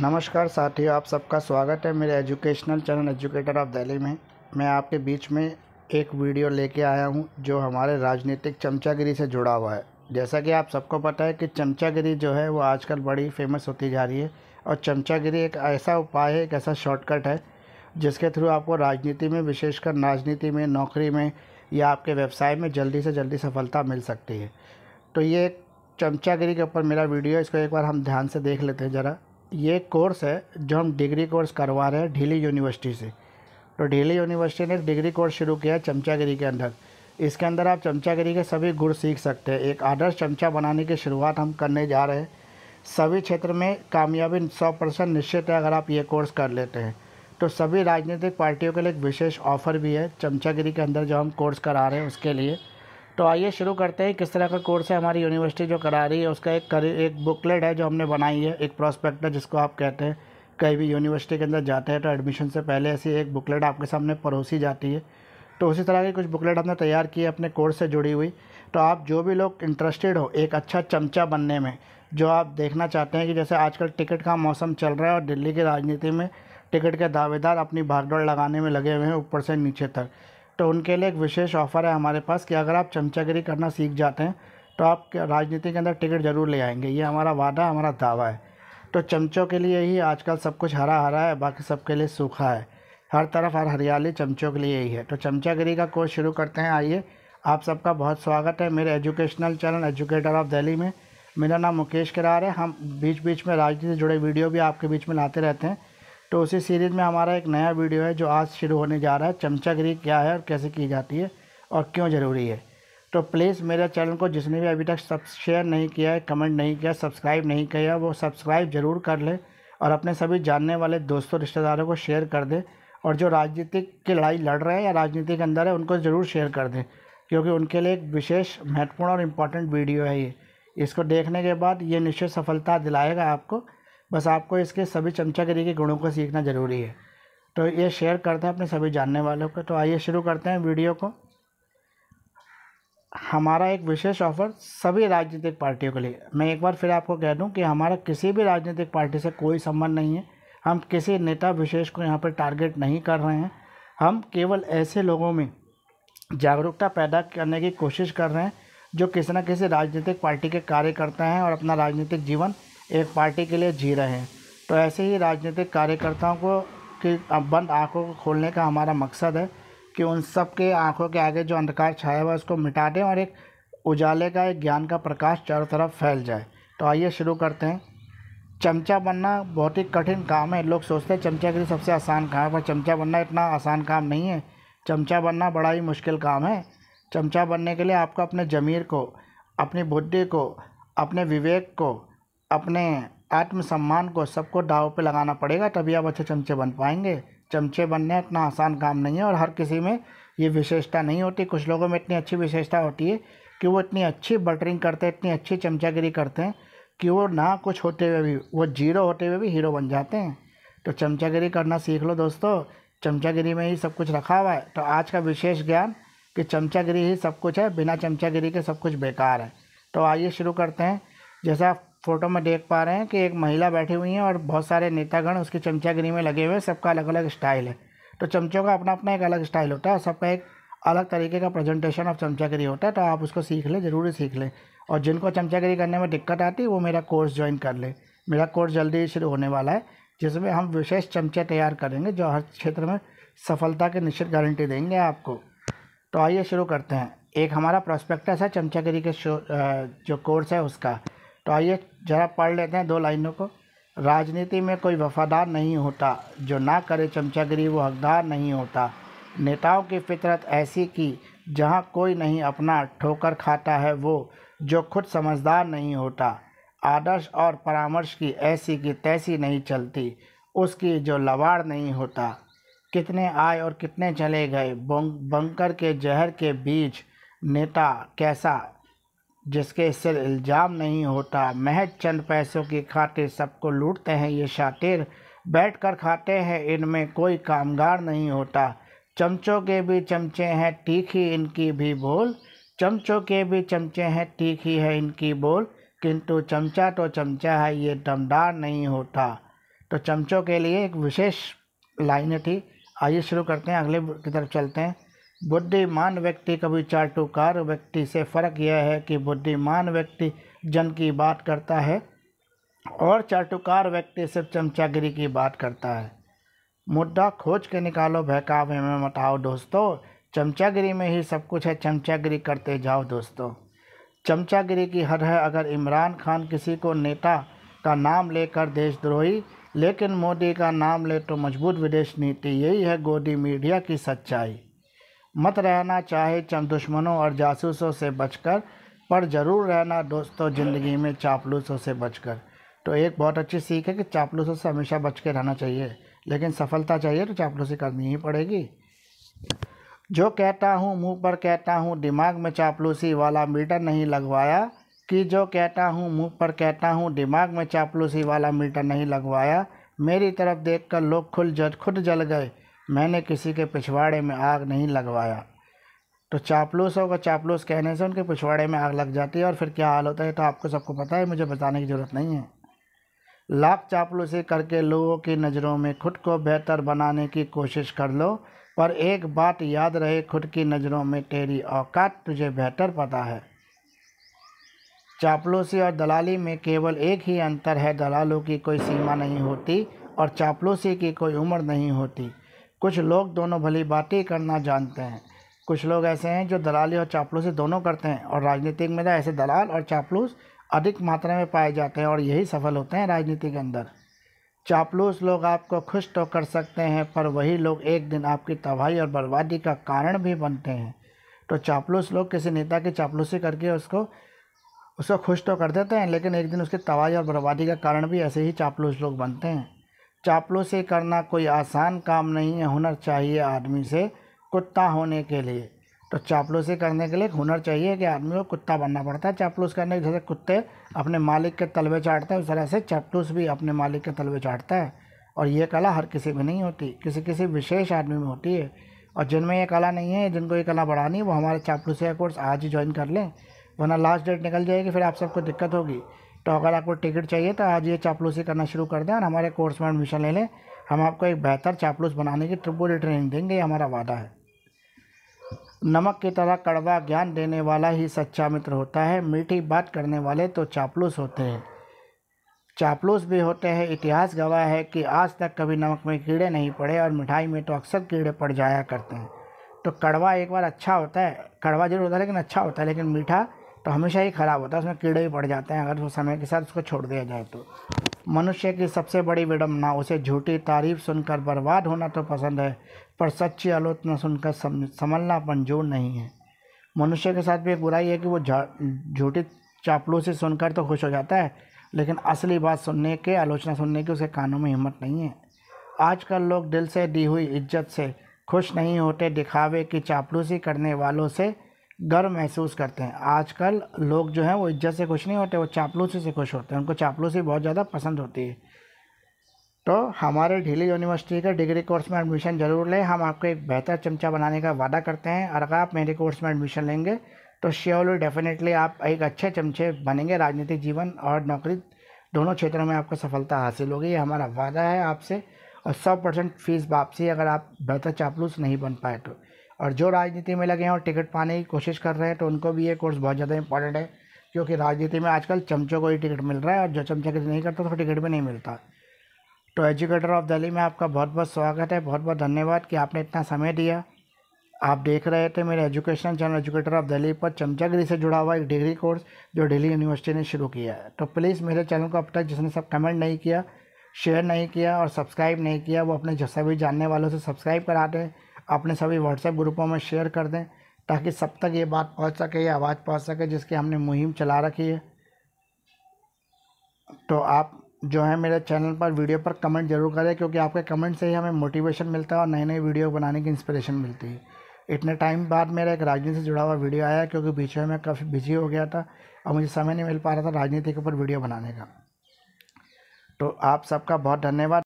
नमस्कार साथियों आप सबका स्वागत है मेरे educational channel educator of Delhi में मैं आपके बीच में एक वीडियो लेके आया हूं जो हमारे राजनीतिक चमचागिरी से जुड़ा हुआ है जैसा कि आप सबको पता है कि चमचागिरी जो है वो आजकल बड़ी फेमस होती जा रही है और चमचागिरी एक ऐसा उपाय है एक ऐसा शॉर्टकट है जिसके थ्रू आपको राजनीति में विशेषकर राजनीति में नौकरी में या आपके व्यवसाय में जल्दी से जल्दी सफलता मिल सकती है तो ये चमचागिरी के ऊपर मेरा वीडियो है इसको एक बार हम ध्यान से देख लेते हैं ज़रा ये कोर्स है जो हम डिग्री कोर्स करवा रहे हैं ढीली यूनिवर्सिटी से तो ढीली यूनिवर्सिटी ने डिग्री कोर्स शुरू किया है चमचागिरी के अंदर इसके अंदर आप चमचागिरी के सभी गुण सीख सकते हैं एक आदर्श चमचा बनाने की शुरुआत हम करने जा रहे हैं सभी क्षेत्र में कामयाबी सौ परसेंट निश्चित है अगर आप ये कोर्स कर लेते हैं तो सभी राजनीतिक पार्टियों के लिए एक विशेष ऑफ़र भी है चमचागिरी के अंदर जो हम कोर्स करा रहे हैं उसके लिए तो आइए शुरू करते हैं किस तरह का कोर्स है हमारी यूनिवर्सिटी जो करा रही है उसका एक एक बुकलेट है जो हमने बनाई है एक प्रॉस्पेक्ट है जिसको आप कहते हैं कहीं भी यूनिवर्सिटी के अंदर जाते हैं तो एडमिशन से पहले ऐसी एक बुकलेट आपके सामने परोसी जाती है तो उसी तरह की कुछ बुकलेट हमने तैयार की है अपने कोर्स से जुड़ी हुई तो आप जो भी लोग इंटरेस्टेड हो एक अच्छा चमचा बनने में जो आप देखना चाहते हैं कि जैसे आजकल टिकट का मौसम चल रहा है और दिल्ली की राजनीति में टिकट के दावेदार अपनी भागदौड़ लगाने में लगे हुए हैं ऊपर से नीचे तक तो उनके लिए एक विशेष ऑफ़र है हमारे पास कि अगर आप चमचागिरी करना सीख जाते हैं तो आप राजनीति के अंदर टिकट ज़रूर ले आएंगे ये हमारा वादा हमारा दावा है तो चमचों के लिए ही आजकल सब कुछ हरा हरा है बाकी सबके लिए सूखा है हर तरफ हर हरियाली चमचों के लिए ही है तो चमचागिरी का कोर्स शुरू करते हैं आइए आप सबका बहुत स्वागत है मेरे educational channel educator of Delhi में मेरा नाम मुकेश करार है हम बीच बीच में राजनीति से जुड़े वीडियो भी आपके बीच में लाते रहते हैं तो उसी सीरीज़ में हमारा एक नया वीडियो है जो आज शुरू होने जा रहा है चमचागिरी क्या है और कैसे की जाती है और क्यों ज़रूरी है तो प्लीज़ मेरे चैनल को जिसने भी अभी तक सब शेयर नहीं किया है कमेंट नहीं किया सब्सक्राइब नहीं किया वो सब्सक्राइब ज़रूर कर ले और अपने सभी जानने वाले दोस्तों रिश्तेदारों को शेयर कर दें और जो राजनीतिक की लड़ाई लड़ रहे हैं या राजनीति के अंदर है उनको ज़रूर शेयर कर दें क्योंकि उनके लिए एक विशेष महत्वपूर्ण और इम्पॉर्टेंट वीडियो है ये इसको देखने के बाद ये निश्चित सफलता दिलाएगा आपको बस आपको इसके सभी चमचागिरी के गुणों को सीखना ज़रूरी है तो ये शेयर करते हैं अपने सभी जानने वालों को तो आइए शुरू करते हैं वीडियो को हमारा एक विशेष ऑफ़र सभी राजनीतिक पार्टियों के लिए मैं एक बार फिर आपको कह दूं कि हमारा किसी भी राजनीतिक पार्टी से कोई संबंध नहीं है हम किसी नेता विशेष को यहाँ पर टारगेट नहीं कर रहे हैं हम केवल ऐसे लोगों में जागरूकता पैदा करने की कोशिश कर रहे हैं जो किसी न किसी राजनीतिक पार्टी के कार्यकर्ता हैं और अपना राजनीतिक जीवन एक पार्टी के लिए जी रहे हैं तो ऐसे ही राजनीतिक कार्यकर्ताओं को कि बंद आँखों को खोलने का हमारा मकसद है कि उन सब के आँखों के आगे जो अंधकार छाया हुआ है उसको मिटा दें और एक उजाले का एक ज्ञान का प्रकाश चारों तरफ फैल जाए तो आइए शुरू करते हैं चमचा बनना बहुत ही कठिन काम है लोग सोचते हैं चमचा के लिए सबसे आसान काम है पर चमचा बनना इतना आसान काम नहीं है चमचा बनना बड़ा ही मुश्किल काम है चमचा बनने के लिए आपको अपने ज़मीर को अपनी बुद्धि को अपने विवेक को अपने आत्मसम्मान को सबको दाव पे लगाना पड़ेगा तभी आप अच्छे चमचे बन पाएंगे चमचे बनने इतना आसान काम नहीं है और हर किसी में ये विशेषता नहीं होती कुछ लोगों में इतनी अच्छी विशेषता होती है कि वो इतनी अच्छी बटरिंग करते हैं इतनी अच्छी चमचागिरी करते हैं कि वो ना कुछ होते हुए भी वो जीरो होते हुए भी हीरो बन जाते हैं तो चमचागिरी करना सीख लो दोस्तों चमचागिरी में ही सब कुछ रखा हुआ है तो आज का विशेष ज्ञान कि चमचागिरी ही सब कुछ है बिना चमचागिरी के सब कुछ बेकार है तो आइए शुरू करते हैं जैसे आप फोटो में देख पा रहे हैं कि एक महिला बैठी हुई है और बहुत सारे नेतागण उसकी चमचागिरी में लगे हुए हैं सबका अलग अलग स्टाइल है तो चमचों का अपना अपना एक अलग स्टाइल होता है और सबका एक अलग तरीके का प्रेजेंटेशन ऑफ चमचागिरी होता है तो आप उसको सीख लें ज़रूर सीख लें और जिनको चमचागिरी करने में दिक्कत आती है वो मेरा कोर्स ज्वाइन कर लें मेरा कोर्स जल्दी शुरू होने वाला है जिसमें हम विशेष चमचे तैयार करेंगे जो हर क्षेत्र में सफलता की निश्चित गारंटी देंगे आपको तो आइए शुरू करते हैं एक हमारा प्रोस्पेक्टस है चमचागिरी के शो जो कोर्स है उसका तो आइए जरा पढ़ लेते हैं दो लाइनों को राजनीति में कोई वफादार नहीं होता जो ना करे चमचागिरी वो हकदार नहीं होता नेताओं की फितरत ऐसी कि जहाँ कोई नहीं अपना ठोकर खाता है वो जो खुद समझदार नहीं होता आदर्श और परामर्श की ऐसी की तैसी नहीं चलती उसकी जो लवाड़ नहीं होता कितने आए और कितने चले गए बंकर के जहर के बीच नेता कैसा जिसके इससे इल्ज़ाम नहीं होता महज चंद पैसों की खातिर सबको लूटते हैं ये शातिर बैठ कर खाते हैं इनमें कोई कामगार नहीं होता चमचों के भी चमचे हैं तीखी इनकी भी बोल चमचों के भी चमचे हैं तीखी है इनकी बोल किंतु चमचा तो चमचा है ये दमदार नहीं होता तो चमचों के लिए एक विशेष लाइन थी आइए शुरू करते हैं अगले की तरफ चलते हैं बुद्धिमान व्यक्ति कभी चाटुकार व्यक्ति से फ़र्क यह है कि बुद्धिमान व्यक्ति जन की बात करता है और चाटुकार व्यक्ति सिर्फ चमचागिरी की बात करता है मुद्दा खोज के निकालो बहकावे में मत आओ दोस्तों चमचागिरी में ही सब कुछ है चमचागिरी करते जाओ दोस्तों चमचागिरी की हद है अगर इमरान खान किसी को नेता का नाम लेकर देशद्रोही लेकिन मोदी का नाम ले तो मजबूत विदेश नीति यही है गोदी मीडिया की सच्चाई मत रहना चाहे चंद दुश्मनों और जासूसों से बचकर पर ज़रूर रहना दोस्तों ज़िंदगी में चापलूसों से बचकर तो एक बहुत अच्छी सीख है कि चापलूसों से हमेशा बच के रहना चाहिए लेकिन सफलता चाहिए तो चापलूसी करनी ही पड़ेगी जो कहता हूँ मुंह पर कहता हूँ दिमाग में चापलूसी वाला मीटर नहीं लगवाया कि जो कहता हूँ मुंह पर कहता हूँ दिमाग में चापलूसी वाला मीटर नहीं लगवाया मेरी तरफ देखकर लोग खुल जल खुद जल गए मैंने किसी के पिछवाड़े में आग नहीं लगवाया तो चापलूस होगा चापलूस कहने से उनके पिछवाड़े में आग लग जाती है और फिर क्या हाल होता है तो आपको सबको पता है मुझे बताने की ज़रूरत नहीं है लाख चापलूसी करके लोगों की नज़रों में खुद को बेहतर बनाने की कोशिश कर लो पर एक बात याद रहे खुद की नज़रों में तेरी औकात तुझे बेहतर पता है चापलूसी और दलाली में केवल एक ही अंतर है दलालों की कोई सीमा नहीं होती और चापलूसी की कोई उम्र नहीं होती कुछ लोग दोनों भली बातें करना जानते हैं कुछ लोग ऐसे हैं जो दलाली और चापलूसी दोनों करते हैं और राजनीतिक में ऐसे दलाल और चापलूस अधिक मात्रा में पाए जाते हैं और यही सफल होते हैं राजनीति के अंदर चापलूस लोग आपको खुश तो कर सकते हैं पर वही लोग एक दिन आपकी तबाही और बर्बादी का कारण भी बनते हैं तो चापलूस लोग किसी नेता की चापलूसी करके उसको उसको खुश तो कर देते हैं लेकिन एक दिन उसकी तबाही और बर्बादी का कारण भी ऐसे ही चापलूस लोग बनते हैं चापलों से करना कोई आसान काम नहीं है हुनर चाहिए आदमी से कुत्ता होने के लिए तो चापलों से करने के लिए हुनर चाहिए कि आदमी को कुत्ता बनना पड़ता है चापलूस करने के जैसे कुत्ते अपने मालिक के तलवे चाटते हैं उस तरह से चापलूस भी अपने मालिक के तलवे चाटता है और ये कला हर किसी में नहीं होती किसी किसी विशेष आदमी में होती है और जिनमें ये कला नहीं है जिनको ये कला बढ़ानी वो हमारे चापलूसी का कोर्स आज ही ज्वाइन कर लें वरना लास्ट डेट निकल जाएगी फिर आप सबको दिक्कत होगी तो अगर आपको टिकट चाहिए तो आज ये चापलूसी करना शुरू कर दें और हमारे कोर्स में एडमिशन ले लें हम आपको एक बेहतर चापलूस बनाने की पूरी ट्रेनिंग देंगे ये हमारा वादा है नमक की तरह कड़वा ज्ञान देने वाला ही सच्चा मित्र होता है मीठी बात करने वाले तो चापलूस होते हैं चापलूस भी होते हैं इतिहास गवाह है कि आज तक कभी नमक में कीड़े नहीं पड़े और मिठाई में तो अक्सर कीड़े पड़ जाया करते हैं तो कड़वा एक बार अच्छा होता है कड़वा जरूर होता है लेकिन अच्छा होता है लेकिन मीठा तो हमेशा ही ख़राब होता है उसमें कीड़े भी पड़ जाते हैं अगर वो समय के साथ उसको छोड़ दिया जाए तो मनुष्य की सबसे बड़ी विडम्बना उसे झूठी तारीफ सुनकर बर्बाद होना तो पसंद है पर सच्ची आलोचना सुनकर संभलना मंजूर नहीं है मनुष्य के साथ भी एक बुराई है कि वो झूठी चापलूसी सुनकर तो खुश हो जाता है लेकिन असली बात सुनने के आलोचना सुनने की उसे कानों में हिम्मत नहीं है आजकल लोग दिल से दी हुई इज्जत से खुश नहीं होते दिखावे की चापलूसी करने वालों से गर्व महसूस करते हैं आजकल लोग जो हैं वो इज्जत से खुश नहीं होते वो चापलूसी से खुश होते हैं उनको चापलूसी बहुत ज़्यादा पसंद होती है तो हमारे ढीली यूनिवर्सिटी का डिग्री कोर्स में एडमिशन ज़रूर लें हम आपको एक बेहतर चमचा बनाने का वादा करते हैं और अगर आप मेरे कोर्स में एडमिशन लेंगे तो श्योरली डेफिनेटली आप एक अच्छे चमचे बनेंगे राजनीतिक जीवन और नौकरी दोनों क्षेत्रों में आपको सफलता हासिल होगी ये हमारा वादा है आपसे और सौ परसेंट फीस वापसी अगर आप बेहतर चापलूस नहीं बन पाए तो और जो राजनीति में लगे हैं और टिकट पाने की कोशिश कर रहे हैं तो उनको भी ये कोर्स बहुत ज़्यादा इंपॉर्टेंट है क्योंकि राजनीति में आजकल चमचों को ही टिकट मिल रहा है और जो चमचागिरी नहीं करता तो टिकट भी नहीं मिलता तो एजुकेटर ऑफ दिल्ली में आपका बहुत बहुत स्वागत है बहुत बहुत धन्यवाद कि आपने इतना समय दिया आप देख रहे थे मेरे education channel educator of Delhi पर चमचागिरी से जुड़ा हुआ एक डिग्री कोर्स जो दिल्ली यूनिवर्सिटी ने शुरू किया है तो प्लीज़ मेरे चैनल को अब तक जिसने सब कमेंट नहीं किया शेयर नहीं किया और सब्सक्राइब नहीं किया वो अपने जैसा भी जानने वालों से सब्सक्राइब करा दें अपने सभी व्हाट्सएप ग्रुपों में शेयर कर दें ताकि सब तक ये बात पहुंच सके ये आवाज़ पहुंच सके जिसकी हमने मुहिम चला रखी है तो आप जो है मेरे चैनल पर वीडियो पर कमेंट ज़रूर करें क्योंकि आपके कमेंट से ही हमें मोटिवेशन मिलता है और नई नई वीडियो बनाने की इंस्पिरेशन मिलती है इतने टाइम बाद मेरा एक राजनीति से जुड़ा हुआ वीडियो आया क्योंकि बीच में मैं काफ़ी बिजी हो गया था और मुझे समय नहीं मिल पा रहा था राजनीति के ऊपर वीडियो बनाने का तो आप सबका बहुत धन्यवाद